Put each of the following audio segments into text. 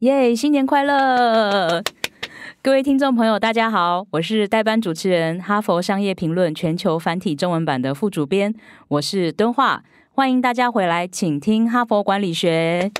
耶，新年快乐！各位听众朋友，大家好，我是代班主持人，哈佛商业评论全球繁体中文版的副主编，我是敦化，欢迎大家回来，请听哈佛管理学。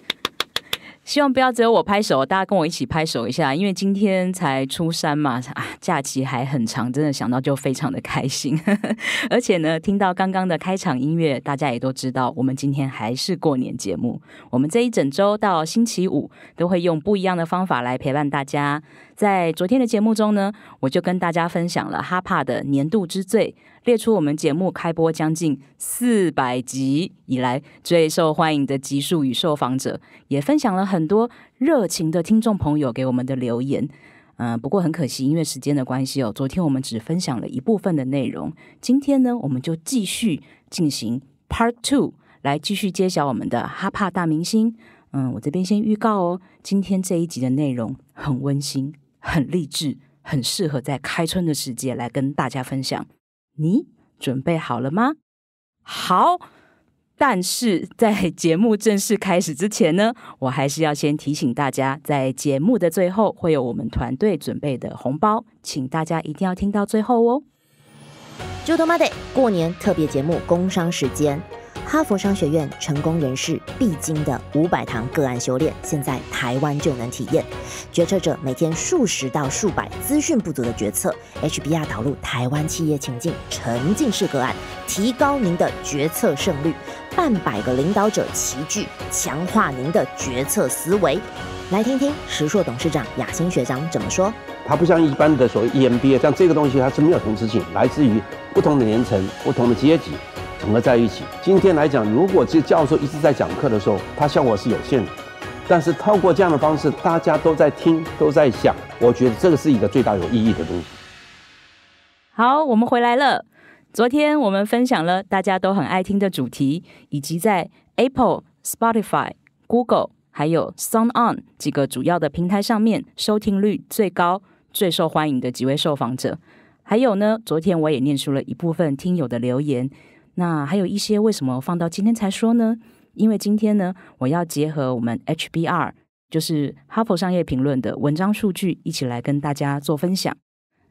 希望不要只有我拍手，大家跟我一起拍手一下，因为今天才出山嘛，啊，假期还很长，真的想到就非常的开心。而且呢，听到刚刚的开场音乐，大家也都知道，我们今天还是过年节目。我们这一整周到星期五都会用不一样的方法来陪伴大家。在昨天的节目中呢，我就跟大家分享了哈帕的年度之最，列出我们节目开播将近四百集以来最受欢迎的集数与受访者，也分享了很多热情的听众朋友给我们的留言。嗯，不过很可惜，因为时间的关系哦，昨天我们只分享了一部分的内容。今天呢，我们就继续进行 Part Two，来继续揭晓我们的哈帕大明星。嗯，我这边先预告哦，今天这一集的内容很温馨。很励志，很适合在开春的时节来跟大家分享。你准备好了吗？好，但是在节目正式开始之前呢，我还是要先提醒大家，在节目的最后会有我们团队准备的红包，请大家一定要听到最后哦。g o o m 过年特别节目，工商时间。哈佛商学院成功人士必经的五百堂个案修炼，现在台湾就能体验。决策者每天数十到数百资讯不足的决策，HBR 导入台湾企业情境沉浸式个案，提高您的决策胜率。半百个领导者齐聚，强化您的决策思维。来听听石硕董事长雅欣学长怎么说。他不像一般的所谓 EMBA，像这个东西它是没有同质性，来自于不同的年层、不同的阶级。整合在一起。今天来讲，如果这教授一直在讲课的时候，他效果是有限的。但是透过这样的方式，大家都在听，都在想，我觉得这个是一个最大有意义的东西。好，我们回来了。昨天我们分享了大家都很爱听的主题，以及在 Apple、Spotify、Google 还有 Sound On 几个主要的平台上面收听率最高、最受欢迎的几位受访者。还有呢，昨天我也念出了一部分听友的留言。那还有一些为什么放到今天才说呢？因为今天呢，我要结合我们 HBR，就是哈佛商业评论的文章数据，一起来跟大家做分享。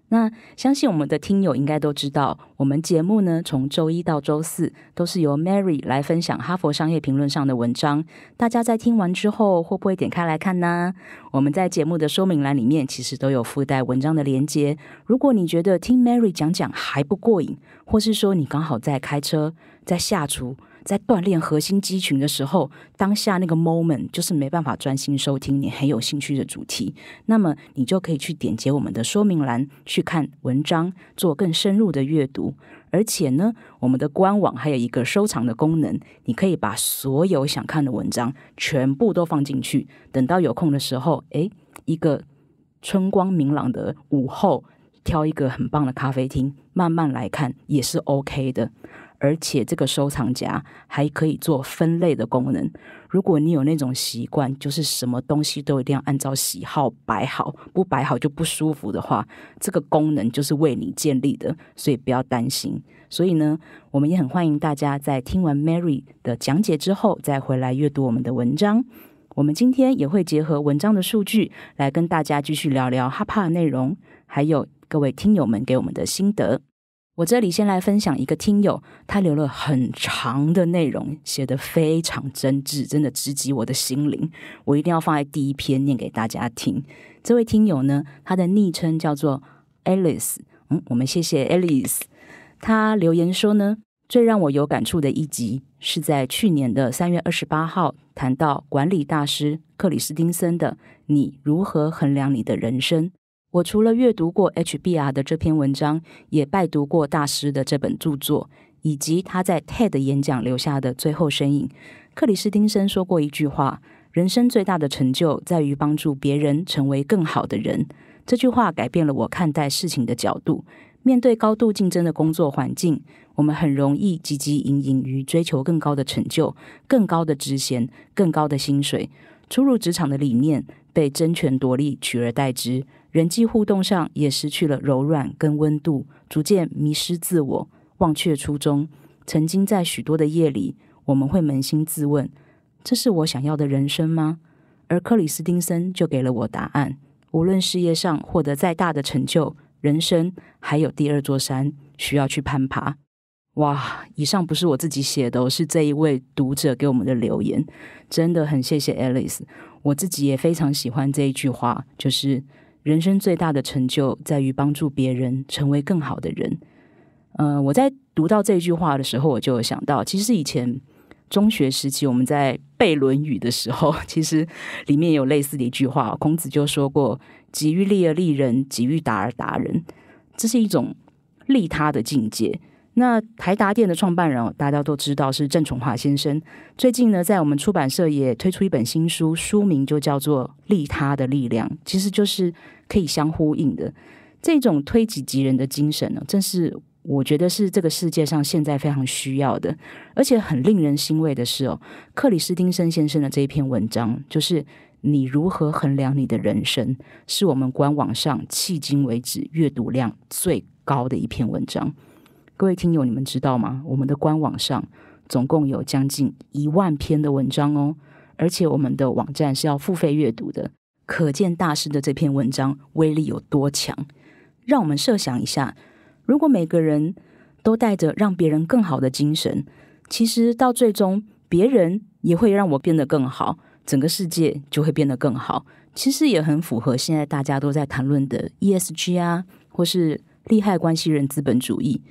那相信我们的听友应该都知道，我们节目呢从周一到周四都是由 Mary 来分享《哈佛商业评论》上的文章。大家在听完之后，会不会点开来看呢？我们在节目的说明栏里面其实都有附带文章的连接。如果你觉得听 Mary 讲讲还不过瘾，或是说你刚好在开车、在下厨，在锻炼核心肌群的时候，当下那个 moment 就是没办法专心收听你很有兴趣的主题。那么你就可以去点击我们的说明栏，去看文章，做更深入的阅读。而且呢，我们的官网还有一个收藏的功能，你可以把所有想看的文章全部都放进去。等到有空的时候，诶，一个春光明朗的午后，挑一个很棒的咖啡厅，慢慢来看也是 OK 的。而且这个收藏夹还可以做分类的功能。如果你有那种习惯，就是什么东西都一定要按照喜好摆好，不摆好就不舒服的话，这个功能就是为你建立的，所以不要担心。所以呢，我们也很欢迎大家在听完 Mary 的讲解之后，再回来阅读我们的文章。我们今天也会结合文章的数据，来跟大家继续聊聊哈帕的内容，还有各位听友们给我们的心得。我这里先来分享一个听友，他留了很长的内容，写得非常真挚，真的直击我的心灵。我一定要放在第一篇念给大家听。这位听友呢，他的昵称叫做 Alice，嗯，我们谢谢 Alice。他留言说呢，最让我有感触的一集是在去年的三月二十八号，谈到管理大师克里斯汀森的“你如何衡量你的人生”。我除了阅读过 HBR 的这篇文章，也拜读过大师的这本著作，以及他在 TED 演讲留下的最后身影。克里斯汀森说过一句话：“人生最大的成就在于帮助别人成为更好的人。”这句话改变了我看待事情的角度。面对高度竞争的工作环境，我们很容易汲汲营营于追求更高的成就、更高的职衔、更高的薪水。初入职场的理念被争权夺利取而代之。人际互动上也失去了柔软跟温度，逐渐迷失自我，忘却初衷。曾经在许多的夜里，我们会扪心自问：这是我想要的人生吗？而克里斯汀森就给了我答案。无论事业上获得再大的成就，人生还有第二座山需要去攀爬。哇！以上不是我自己写的，是这一位读者给我们的留言。真的很谢谢 Alice，我自己也非常喜欢这一句话，就是。人生最大的成就在于帮助别人成为更好的人。嗯，我在读到这句话的时候，我就想到，其实以前中学时期我们在背《论语》的时候，其实里面有类似的一句话，孔子就说过：“己欲立而立人，己欲达而达人。”这是一种利他的境界。那台达店的创办人，大家都知道是郑崇华先生。最近呢，在我们出版社也推出一本新书，书名就叫做《利他的力量》，其实就是可以相呼应的这种推己及人的精神呢，正是我觉得是这个世界上现在非常需要的。而且很令人欣慰的是哦，克里斯汀森先生的这一篇文章，就是你如何衡量你的人生，是我们官网上迄今为止阅读量最高的一篇文章。各位听友，你们知道吗？我们的官网上总共有将近一万篇的文章哦，而且我们的网站是要付费阅读的。可见大师的这篇文章威力有多强。让我们设想一下，如果每个人都带着让别人更好的精神，其实到最终，别人也会让我变得更好，整个世界就会变得更好。其实也很符合现在大家都在谈论的 ESG 啊，或是利害关系人资本主义。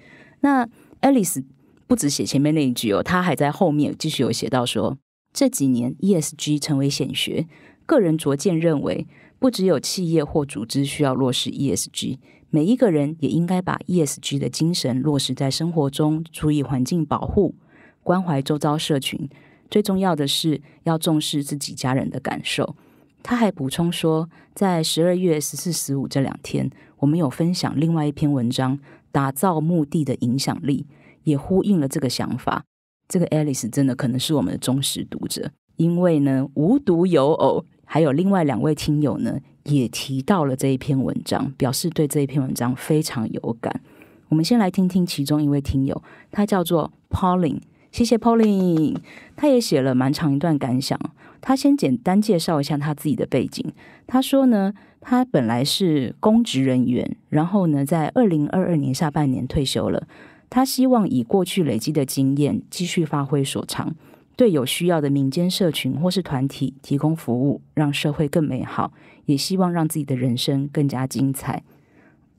那 Alice 不止写前面那一句哦，他还在后面继续有写到说，这几年 ESG 成为显学，个人逐渐认为，不只有企业或组织需要落实 ESG，每一个人也应该把 ESG 的精神落实在生活中，注意环境保护，关怀周遭社群，最重要的是要重视自己家人的感受。他还补充说，在十二月十四、十五这两天，我们有分享另外一篇文章。打造目的的影响力，也呼应了这个想法。这个 Alice 真的可能是我们的忠实读者，因为呢，无独有偶，还有另外两位听友呢，也提到了这一篇文章，表示对这一篇文章非常有感。我们先来听听其中一位听友，他叫做 p a u l i n e 谢谢 p a u l i n e 他也写了蛮长一段感想。他先简单介绍一下他自己的背景。他说呢，他本来是公职人员，然后呢，在二零二二年下半年退休了。他希望以过去累积的经验，继续发挥所长，对有需要的民间社群或是团体提供服务，让社会更美好，也希望让自己的人生更加精彩。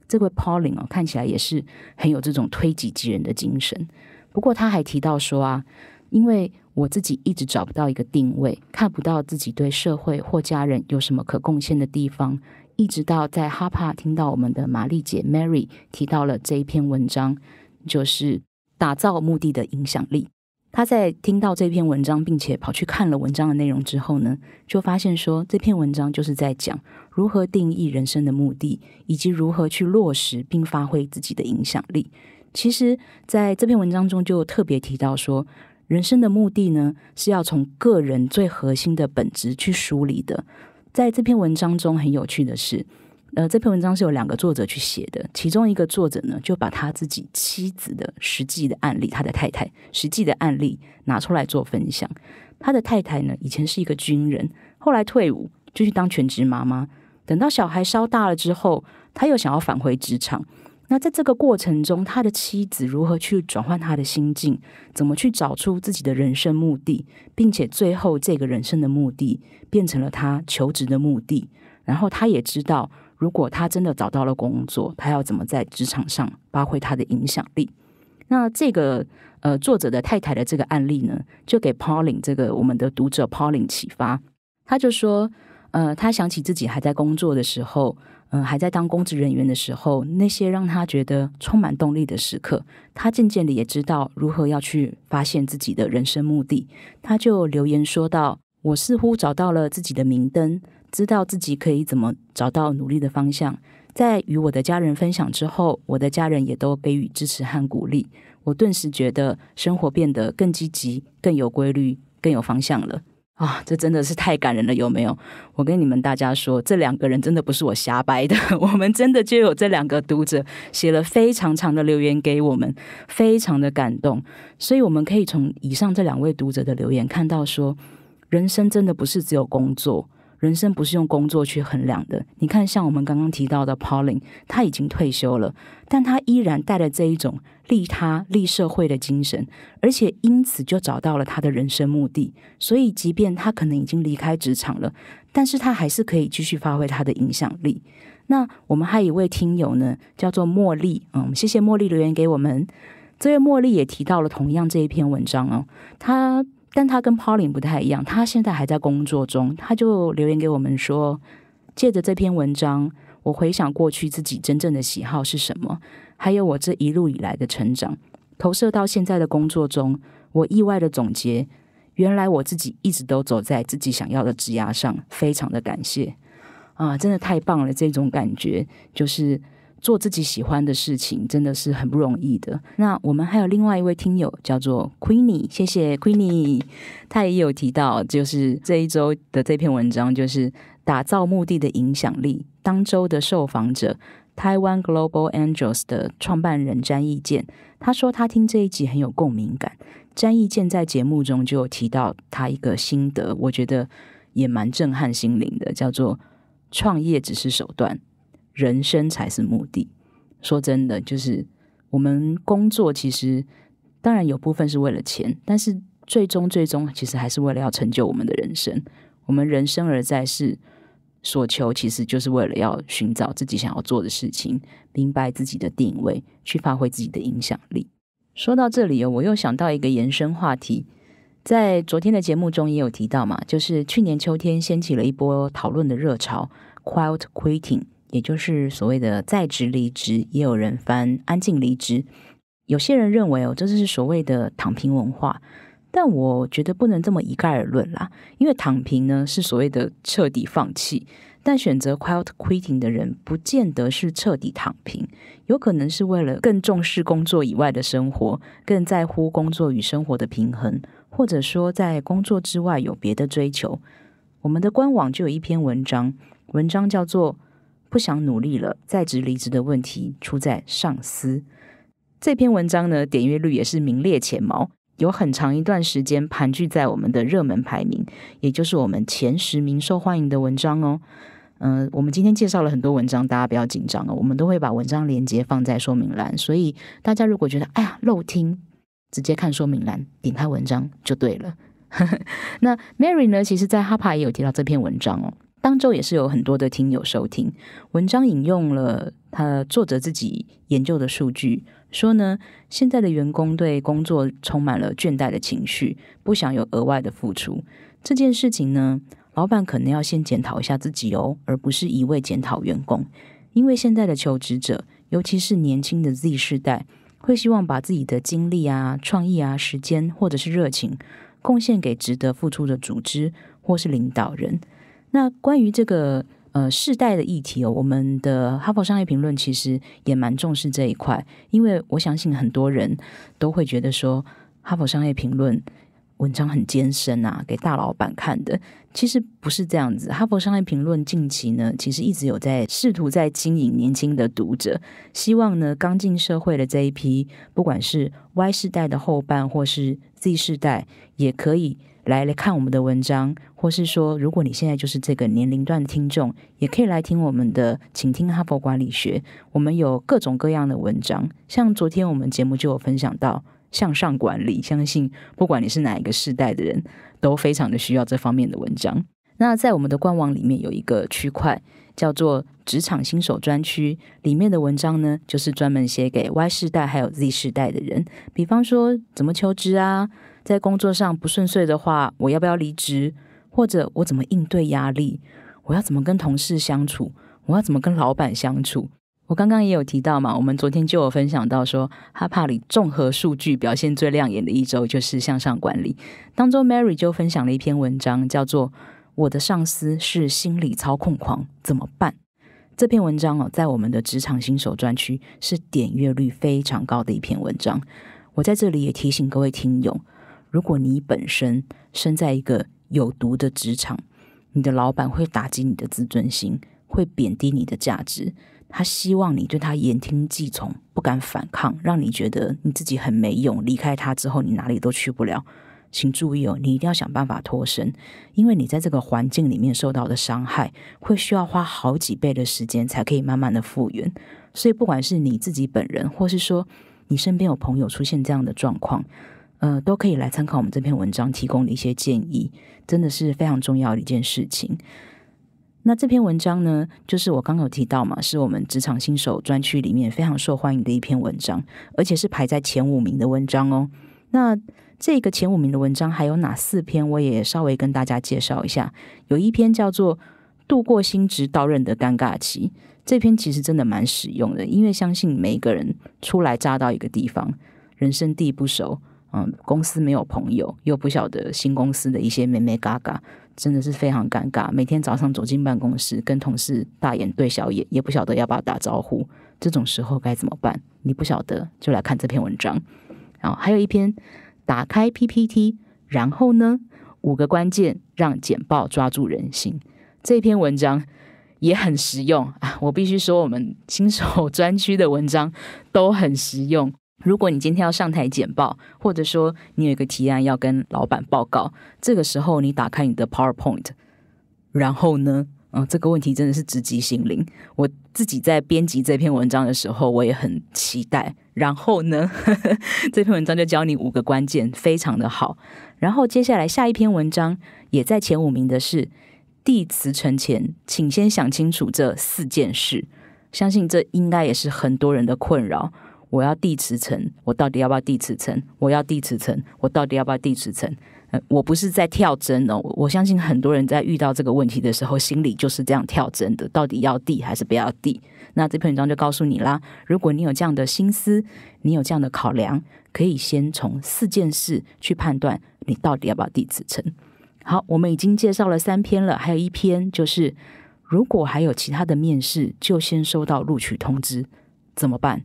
这位 Pauling 哦，看起来也是很有这种推己及人的精神。不过他还提到说啊。因为我自己一直找不到一个定位，看不到自己对社会或家人有什么可贡献的地方。一直到在哈帕听到我们的玛丽姐 Mary 提到了这一篇文章，就是打造目的的影响力。她在听到这篇文章，并且跑去看了文章的内容之后呢，就发现说这篇文章就是在讲如何定义人生的目的，以及如何去落实并发挥自己的影响力。其实在这篇文章中就特别提到说。人生的目的呢，是要从个人最核心的本质去梳理的。在这篇文章中，很有趣的是，呃，这篇文章是有两个作者去写的。其中一个作者呢，就把他自己妻子的实际的案例，他的太太实际的案例拿出来做分享。他的太太呢，以前是一个军人，后来退伍就去当全职妈妈。等到小孩稍大了之后，他又想要返回职场。那在这个过程中，他的妻子如何去转换他的心境？怎么去找出自己的人生目的，并且最后这个人生的目的变成了他求职的目的。然后他也知道，如果他真的找到了工作，他要怎么在职场上发挥他的影响力？那这个呃，作者的太太的这个案例呢，就给 p a u l i n e 这个我们的读者 p a u l i n e 启发。他就说，呃，他想起自己还在工作的时候。嗯，还在当公职人员的时候，那些让他觉得充满动力的时刻，他渐渐的也知道如何要去发现自己的人生目的。他就留言说道：“我似乎找到了自己的明灯，知道自己可以怎么找到努力的方向。”在与我的家人分享之后，我的家人也都给予支持和鼓励。我顿时觉得生活变得更积极、更有规律、更有方向了。啊，这真的是太感人了，有没有？我跟你们大家说，这两个人真的不是我瞎掰的，我们真的就有这两个读者写了非常长的留言给我们，非常的感动。所以我们可以从以上这两位读者的留言看到，说人生真的不是只有工作。人生不是用工作去衡量的。你看，像我们刚刚提到的 Pauling，他已经退休了，但他依然带着这一种利他、利社会的精神，而且因此就找到了他的人生目的。所以，即便他可能已经离开职场了，但是他还是可以继续发挥他的影响力。那我们还有一位听友呢，叫做茉莉嗯，谢谢茉莉留言给我们。这位茉莉也提到了同样这一篇文章哦，她。但他跟 Pauline 不太一样，他现在还在工作中。他就留言给我们说：“借着这篇文章，我回想过去自己真正的喜好是什么，还有我这一路以来的成长，投射到现在的工作中，我意外的总结，原来我自己一直都走在自己想要的枝丫上，非常的感谢啊，真的太棒了！这种感觉就是。”做自己喜欢的事情真的是很不容易的。那我们还有另外一位听友叫做 Queenie，谢谢 Queenie，他也有提到，就是这一周的这篇文章就是打造目的的影响力。当周的受访者，台湾 Global Angels 的创办人詹义健，他说他听这一集很有共鸣感。詹义健在节目中就有提到他一个心得，我觉得也蛮震撼心灵的，叫做创业只是手段。人生才是目的。说真的，就是我们工作，其实当然有部分是为了钱，但是最终最终，其实还是为了要成就我们的人生。我们人生而在世，所求其实就是为了要寻找自己想要做的事情，明白自己的定位，去发挥自己的影响力。说到这里我又想到一个延伸话题，在昨天的节目中也有提到嘛，就是去年秋天掀起了一波讨论的热潮 ——quiet quitting。也就是所谓的在职离职，也有人翻安静离职。有些人认为哦，这是所谓的躺平文化，但我觉得不能这么一概而论啦。因为躺平呢是所谓的彻底放弃，但选择 quiet quitting 的人不见得是彻底躺平，有可能是为了更重视工作以外的生活，更在乎工作与生活的平衡，或者说在工作之外有别的追求。我们的官网就有一篇文章，文章叫做。不想努力了，在职离职的问题出在上司。这篇文章呢，点阅率也是名列前茅，有很长一段时间盘踞在我们的热门排名，也就是我们前十名受欢迎的文章哦。嗯，我们今天介绍了很多文章，大家不要紧张哦，我们都会把文章连接放在说明栏，所以大家如果觉得哎呀漏听，直接看说明栏，点开文章就对了。那 Mary 呢，其实在哈帕也有提到这篇文章哦。当周也是有很多的听友收听文章，引用了他作者自己研究的数据，说呢，现在的员工对工作充满了倦怠的情绪，不想有额外的付出。这件事情呢，老板可能要先检讨一下自己哦，而不是一味检讨员工。因为现在的求职者，尤其是年轻的 Z 世代，会希望把自己的精力啊、创意啊、时间或者是热情，贡献给值得付出的组织或是领导人。那关于这个呃世代的议题哦，我们的《哈佛商业评论》其实也蛮重视这一块，因为我相信很多人都会觉得说，《哈佛商业评论》文章很艰深啊，给大老板看的。其实不是这样子，《哈佛商业评论》近期呢，其实一直有在试图在经营年轻的读者，希望呢刚进社会的这一批，不管是 Y 世代的后半或是 Z 世代，也可以。来来看我们的文章，或是说，如果你现在就是这个年龄段的听众，也可以来听我们的，请听哈佛管理学。我们有各种各样的文章，像昨天我们节目就有分享到向上管理，相信不管你是哪一个世代的人，都非常的需要这方面的文章。那在我们的官网里面有一个区块叫做职场新手专区，里面的文章呢，就是专门写给 Y 世代还有 Z 世代的人，比方说怎么求职啊。在工作上不顺遂的话，我要不要离职？或者我怎么应对压力？我要怎么跟同事相处？我要怎么跟老板相处？我刚刚也有提到嘛，我们昨天就有分享到说，哈帕里综合数据表现最亮眼的一周就是向上管理。当中，Mary 就分享了一篇文章，叫做《我的上司是心理操控狂怎么办》。这篇文章哦，在我们的职场新手专区是点阅率非常高的一篇文章。我在这里也提醒各位听友。如果你本身生在一个有毒的职场，你的老板会打击你的自尊心，会贬低你的价值，他希望你对他言听计从，不敢反抗，让你觉得你自己很没用。离开他之后，你哪里都去不了。请注意哦，你一定要想办法脱身，因为你在这个环境里面受到的伤害，会需要花好几倍的时间才可以慢慢的复原。所以，不管是你自己本人，或是说你身边有朋友出现这样的状况。呃，都可以来参考我们这篇文章提供的一些建议，真的是非常重要的一件事情。那这篇文章呢，就是我刚有提到嘛，是我们职场新手专区里面非常受欢迎的一篇文章，而且是排在前五名的文章哦。那这个前五名的文章还有哪四篇？我也稍微跟大家介绍一下。有一篇叫做《度过新职到任的尴尬期》，这篇其实真的蛮实用的，因为相信每一个人初来乍到一个地方，人生地不熟。嗯，公司没有朋友，又不晓得新公司的一些妹妹嘎嘎，真的是非常尴尬。每天早上走进办公室，跟同事大眼对小眼，也不晓得要不要打招呼。这种时候该怎么办？你不晓得，就来看这篇文章。然后还有一篇，打开 PPT，然后呢，五个关键让简报抓住人心。这篇文章也很实用啊！我必须说，我们新手专区的文章都很实用。如果你今天要上台简报，或者说你有一个提案要跟老板报告，这个时候你打开你的 PowerPoint，然后呢，啊，这个问题真的是直击心灵。我自己在编辑这篇文章的时候，我也很期待。然后呢，这篇文章就教你五个关键，非常的好。然后接下来下一篇文章也在前五名的是：递辞呈前，请先想清楚这四件事。相信这应该也是很多人的困扰。我要地磁层，我到底要不要地磁层？我要地磁层，我到底要不要地磁层？我不是在跳针哦，我相信很多人在遇到这个问题的时候，心里就是这样跳针的。到底要地还是不要地？那这篇文章就告诉你啦。如果你有这样的心思，你有这样的考量，可以先从四件事去判断你到底要不要地磁层。好，我们已经介绍了三篇了，还有一篇就是，如果还有其他的面试，就先收到录取通知怎么办？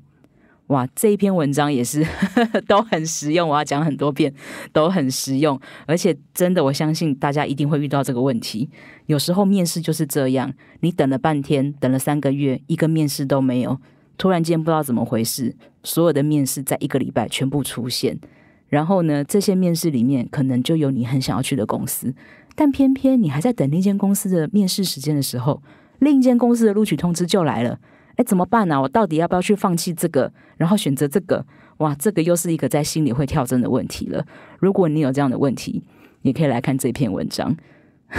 哇，这一篇文章也是 都很实用，我要讲很多遍，都很实用。而且真的，我相信大家一定会遇到这个问题。有时候面试就是这样，你等了半天，等了三个月，一个面试都没有。突然间不知道怎么回事，所有的面试在一个礼拜全部出现。然后呢，这些面试里面可能就有你很想要去的公司，但偏偏你还在等那间公司的面试时间的时候，另一间公司的录取通知就来了。哎，怎么办呢？我到底要不要去放弃这个，然后选择这个？哇，这个又是一个在心里会跳针的问题了。如果你有这样的问题，你可以来看这篇文章。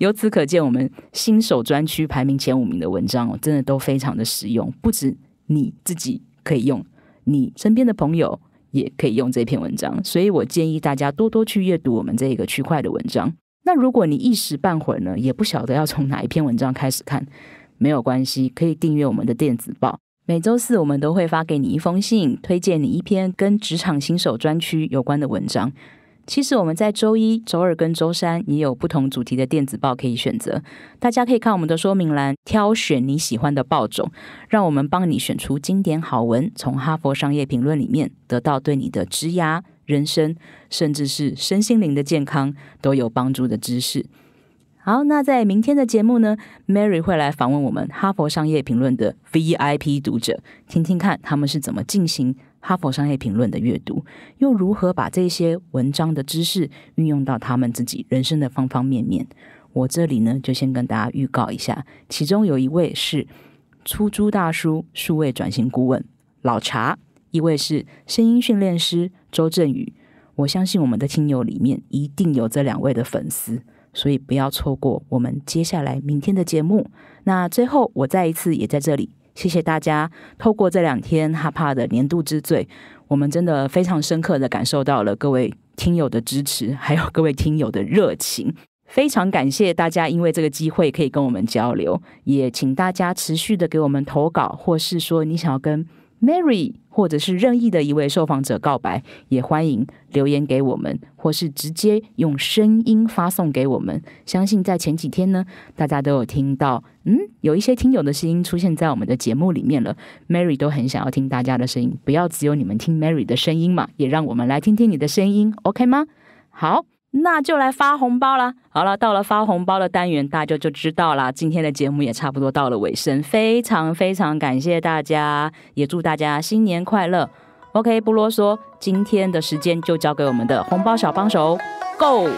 由此可见，我们新手专区排名前五名的文章哦，真的都非常的实用，不止你自己可以用，你身边的朋友也可以用这篇文章。所以我建议大家多多去阅读我们这个区块的文章。那如果你一时半会儿呢，也不晓得要从哪一篇文章开始看。没有关系，可以订阅我们的电子报。每周四我们都会发给你一封信，推荐你一篇跟职场新手专区有关的文章。其实我们在周一、周二跟周三也有不同主题的电子报可以选择。大家可以看我们的说明栏，挑选你喜欢的报种，让我们帮你选出经典好文，从《哈佛商业评论》里面得到对你的职业、人生，甚至是身心灵的健康都有帮助的知识。好，那在明天的节目呢，Mary 会来访问我们《哈佛商业评论》的 VIP 读者，听听看他们是怎么进行《哈佛商业评论》的阅读，又如何把这些文章的知识运用到他们自己人生的方方面面。我这里呢，就先跟大家预告一下，其中有一位是出租大叔数位转型顾问老茶，一位是声音训练师周振宇。我相信我们的亲友里面一定有这两位的粉丝。所以不要错过我们接下来明天的节目。那最后，我再一次也在这里谢谢大家。透过这两天哈帕的年度之最，我们真的非常深刻的感受到了各位听友的支持，还有各位听友的热情。非常感谢大家因为这个机会可以跟我们交流，也请大家持续的给我们投稿，或是说你想要跟 Mary。或者是任意的一位受访者告白，也欢迎留言给我们，或是直接用声音发送给我们。相信在前几天呢，大家都有听到，嗯，有一些听友的声音出现在我们的节目里面了。Mary 都很想要听大家的声音，不要只有你们听 Mary 的声音嘛，也让我们来听听你的声音，OK 吗？好。那就来发红包啦！好了，到了发红包的单元，大家就知道啦。今天的节目也差不多到了尾声，非常非常感谢大家，也祝大家新年快乐。OK，不啰嗦，今天的时间就交给我们的红包小帮手，Go！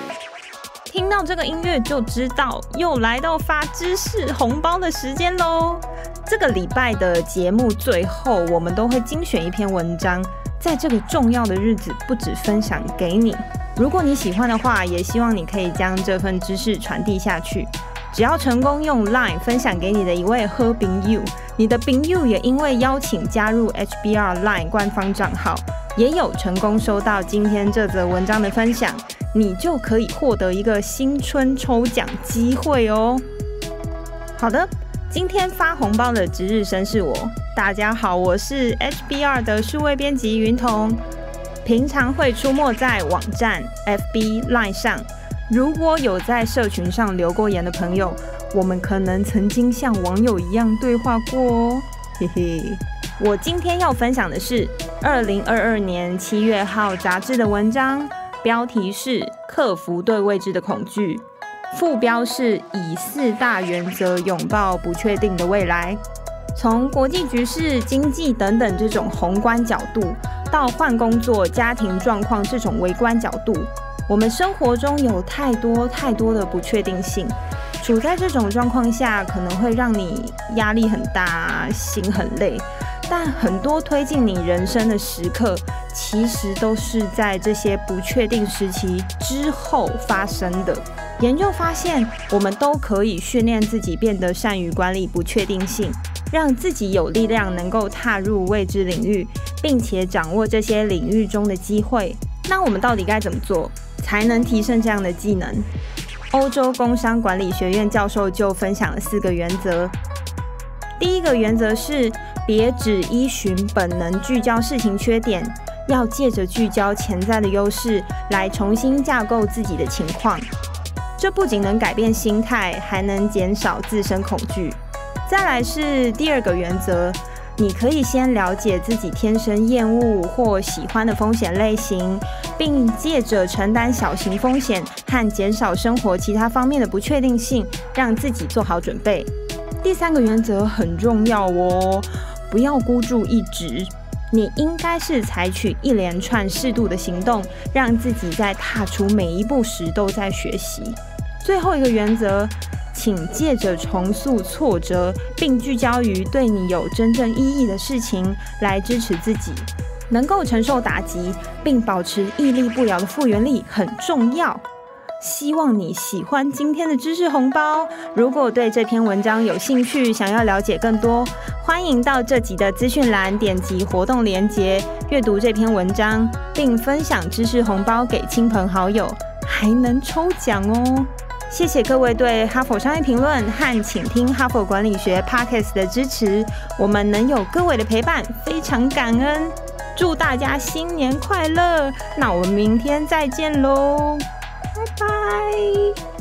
听到这个音乐就知道又来到发知识红包的时间喽。这个礼拜的节目最后，我们都会精选一篇文章，在这个重要的日子，不止分享给你。如果你喜欢的话，也希望你可以将这份知识传递下去。只要成功用 LINE 分享给你的一位喝冰 You，你的冰 You 也因为邀请加入 HBR LINE 官方账号，也有成功收到今天这则文章的分享，你就可以获得一个新春抽奖机会哦。好的，今天发红包的值日生是我，大家好，我是 HBR 的数位编辑云彤。平常会出没在网站、FB、Line 上。如果有在社群上留过言的朋友，我们可能曾经像网友一样对话过哦。嘿嘿，我今天要分享的是二零二二年七月号杂志的文章，标题是《克服对未知的恐惧》，副标是以四大原则拥抱不确定的未来。从国际局势、经济等等这种宏观角度。到换工作、家庭状况这种微观角度，我们生活中有太多太多的不确定性。处在这种状况下，可能会让你压力很大、心很累。但很多推进你人生的时刻，其实都是在这些不确定时期之后发生的。研究发现，我们都可以训练自己变得善于管理不确定性。让自己有力量，能够踏入未知领域，并且掌握这些领域中的机会。那我们到底该怎么做，才能提升这样的技能？欧洲工商管理学院教授就分享了四个原则。第一个原则是，别只依循本能，聚焦事情缺点，要借着聚焦潜在的优势，来重新架构自己的情况。这不仅能改变心态，还能减少自身恐惧。再来是第二个原则，你可以先了解自己天生厌恶或喜欢的风险类型，并借着承担小型风险和减少生活其他方面的不确定性，让自己做好准备。第三个原则很重要哦，不要孤注一掷，你应该是采取一连串适度的行动，让自己在踏出每一步时都在学习。最后一个原则。请借着重塑挫折，并聚焦于对你有真正意义的事情来支持自己，能够承受打击并保持屹立不摇的复原力很重要。希望你喜欢今天的知识红包。如果对这篇文章有兴趣，想要了解更多，欢迎到这集的资讯栏点击活动链接阅读这篇文章，并分享知识红包给亲朋好友，还能抽奖哦。谢谢各位对哈佛商业评论和请听哈佛管理学 podcasts 的支持，我们能有各位的陪伴，非常感恩。祝大家新年快乐！那我们明天再见喽，拜拜。